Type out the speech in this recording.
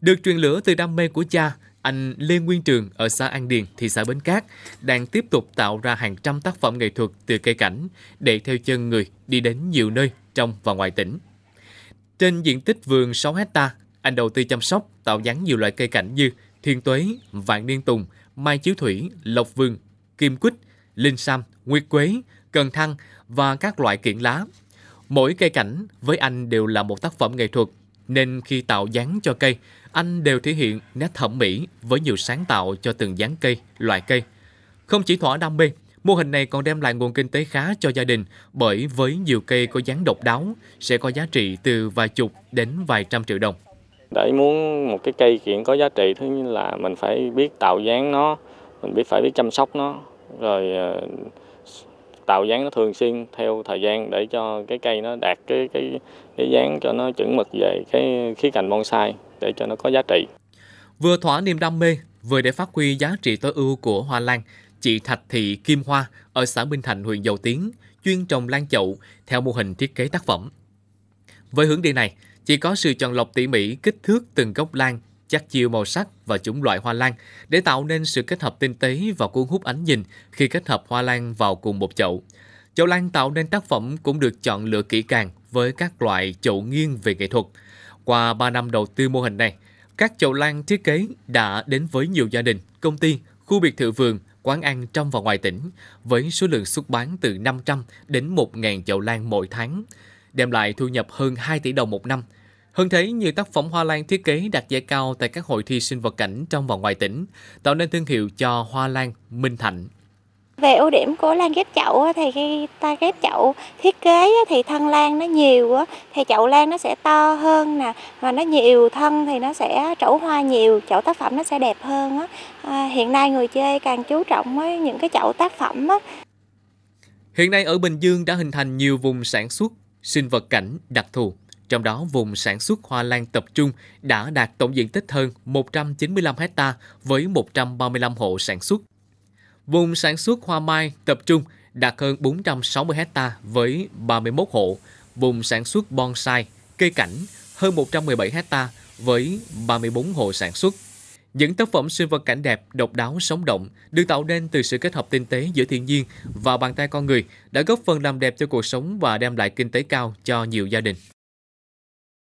Được truyền lửa từ đam mê của cha, anh Lê Nguyên Trường ở xã An Điền, thị xã Bến Cát đang tiếp tục tạo ra hàng trăm tác phẩm nghệ thuật từ cây cảnh để theo chân người đi đến nhiều nơi trong và ngoài tỉnh. Trên diện tích vườn 6 hecta, anh đầu tư chăm sóc, tạo dáng nhiều loại cây cảnh như thiên tuế, vạn niên tùng, mai chiếu thủy, lộc vườn, kim quýt, linh sam, nguyệt quế, cần thăng và các loại kiển lá. Mỗi cây cảnh với anh đều là một tác phẩm nghệ thuật, nên khi tạo dáng cho cây, anh đều thể hiện nét thẩm mỹ với nhiều sáng tạo cho từng dáng cây, loại cây. Không chỉ thỏa đam mê, mô hình này còn đem lại nguồn kinh tế khá cho gia đình bởi với nhiều cây có dáng độc đáo sẽ có giá trị từ vài chục đến vài trăm triệu đồng. Để muốn một cái cây kiện có giá trị thứ nhất là mình phải biết tạo dáng nó, mình biết phải biết chăm sóc nó, rồi ờ, tạo dáng nó thường xuyên theo thời gian để cho cái cây nó đạt cái cái cái dáng cho nó chuẩn mực về cái khí cạnh bonsai để cho nó có giá trị. Vừa thỏa niềm đam mê, vừa để phát huy giá trị tối ưu của hoa lan, chị Thạch Thị Kim Hoa ở xã Minh Thành, huyện Dầu Tiến, chuyên trồng lan chậu theo mô hình thiết kế tác phẩm. Với hướng đi này, chị có sự chọn lọc tỉ mỉ kích thước từng gốc lan, chắc chiều màu sắc và chủng loại hoa lan để tạo nên sự kết hợp tinh tế và cuốn hút ánh nhìn khi kết hợp hoa lan vào cùng một chậu. Chậu lan tạo nên tác phẩm cũng được chọn lựa kỹ càng với các loại chậu nghiêng về nghệ thuật. Qua 3 năm đầu tư mô hình này, các chậu lan thiết kế đã đến với nhiều gia đình, công ty, khu biệt thự vườn, quán ăn trong và ngoài tỉnh, với số lượng xuất bán từ 500 đến 1.000 chậu lan mỗi tháng, đem lại thu nhập hơn 2 tỷ đồng một năm. Hơn thế, nhiều tác phẩm hoa lan thiết kế đạt giải cao tại các hội thi sinh vật cảnh trong và ngoài tỉnh, tạo nên thương hiệu cho hoa lan Minh Thạnh. Về ưu điểm của lan ghép chậu thì khi ta ghép chậu thiết kế thì thân lan nó nhiều thì chậu lan nó sẽ to hơn nè và nó nhiều thân thì nó sẽ trổ hoa nhiều, chậu tác phẩm nó sẽ đẹp hơn à, Hiện nay người chơi càng chú trọng với những cái chậu tác phẩm Hiện nay ở Bình Dương đã hình thành nhiều vùng sản xuất sinh vật cảnh đặc thù trong đó vùng sản xuất hoa lan tập trung đã đạt tổng diện tích hơn 195 hecta với 135 hộ sản xuất. Vùng sản xuất hoa mai tập trung đạt hơn 460 ha với 31 hộ, vùng sản xuất bonsai, cây cảnh hơn 117 ha với 34 hộ sản xuất. Những tác phẩm sinh vật cảnh đẹp, độc đáo, sống động được tạo nên từ sự kết hợp tinh tế giữa thiên nhiên và bàn tay con người đã góp phần làm đẹp cho cuộc sống và đem lại kinh tế cao cho nhiều gia đình.